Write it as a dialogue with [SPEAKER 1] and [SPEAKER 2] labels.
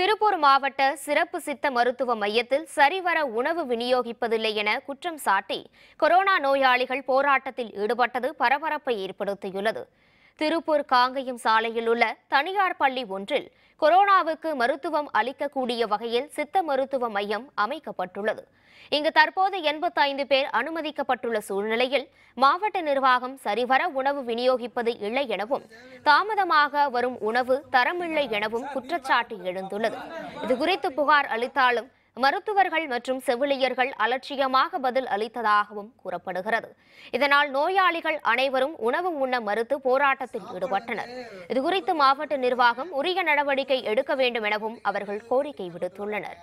[SPEAKER 1] திருப்பூர் மாவட்ட சிறப்பு சித்த மருத்துவ மையத்தில் சரிவர உணவு விநியோகிப்பதில்லை என குற்றம் சாட்டி கொரோனா நோயாளிகள் போராட்டத்தில் ஈடுபட்டது பரபரப்பை ஏற்படுத்தியுள்ளது திருப்பூர் காங்கயம் சாலையில் உள்ள தனியார் பள்ளி ஒன்றில் கொரோனாவுக்கு மருத்துவம் அளிக்கக்கூடிய வகையில் சித்த மருத்துவ மையம் அமைக்கப்பட்டுள்ளது இங்கு தற்போது எண்பத்தைந்து பேர் அனுமதிக்கப்பட்டுள்ள சூழ்நிலையில் மாவட்ட நிர்வாகம் சரிவர உணவு விநியோகிப்பது இல்லை எனவும் தாமதமாக வரும் உணவு தரமில்லை எனவும் குற்றச்சாட்டு எழுந்துள்ளது இதுகுறித்து புகார் அளித்தாலும் மருத்துவர்கள் மற்றும் செவிலியர்கள் அலட்சியமாக பதில் அளித்ததாகவும் கூறப்படுகிறது இதனால் நோயாளிகள் அனைவரும் உணவு உண்ண மறுத்து போராட்டத்தில் ஈடுபட்டனர் இதுகுறித்து மாவட்ட நிர்வாகம் உரிய நடவடிக்கை எடுக்க வேண்டும் எனவும் அவர்கள் கோரிக்கை விடுத்துள்ளனர்